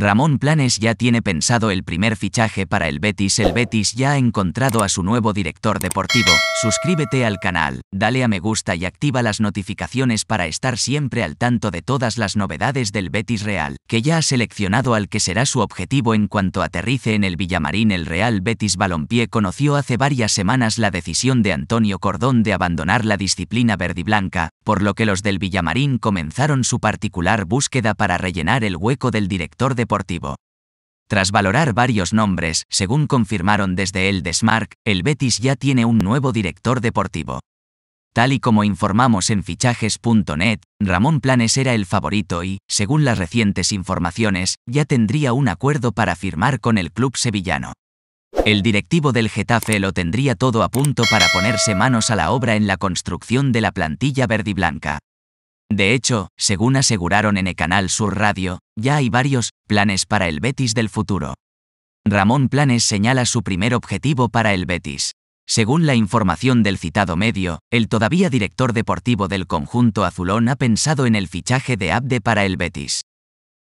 Ramón Planes ya tiene pensado el primer fichaje para el Betis. El Betis ya ha encontrado a su nuevo director deportivo. Suscríbete al canal, dale a me gusta y activa las notificaciones para estar siempre al tanto de todas las novedades del Betis Real, que ya ha seleccionado al que será su objetivo en cuanto aterrice en el Villamarín. El Real Betis Balompié conoció hace varias semanas la decisión de Antonio Cordón de abandonar la disciplina verdiblanca, por lo que los del Villamarín comenzaron su particular búsqueda para rellenar el hueco del director de deportivo. Tras valorar varios nombres, según confirmaron desde el Desmark, el Betis ya tiene un nuevo director deportivo. Tal y como informamos en fichajes.net, Ramón Planes era el favorito y, según las recientes informaciones, ya tendría un acuerdo para firmar con el club sevillano. El directivo del Getafe lo tendría todo a punto para ponerse manos a la obra en la construcción de la plantilla verdiblanca. De hecho, según aseguraron en el canal Sur Radio, ya hay varios planes para el Betis del futuro. Ramón Planes señala su primer objetivo para el Betis. Según la información del citado medio, el todavía director deportivo del conjunto azulón ha pensado en el fichaje de Abde para el Betis.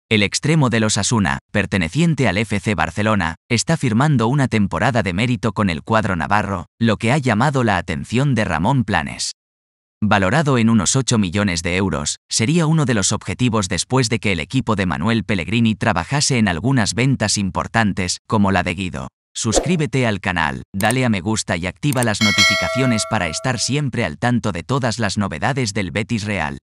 El extremo de los Asuna, perteneciente al FC Barcelona, está firmando una temporada de mérito con el cuadro navarro, lo que ha llamado la atención de Ramón Planes valorado en unos 8 millones de euros, sería uno de los objetivos después de que el equipo de Manuel Pellegrini trabajase en algunas ventas importantes, como la de Guido. Suscríbete al canal, dale a me gusta y activa las notificaciones para estar siempre al tanto de todas las novedades del Betis Real.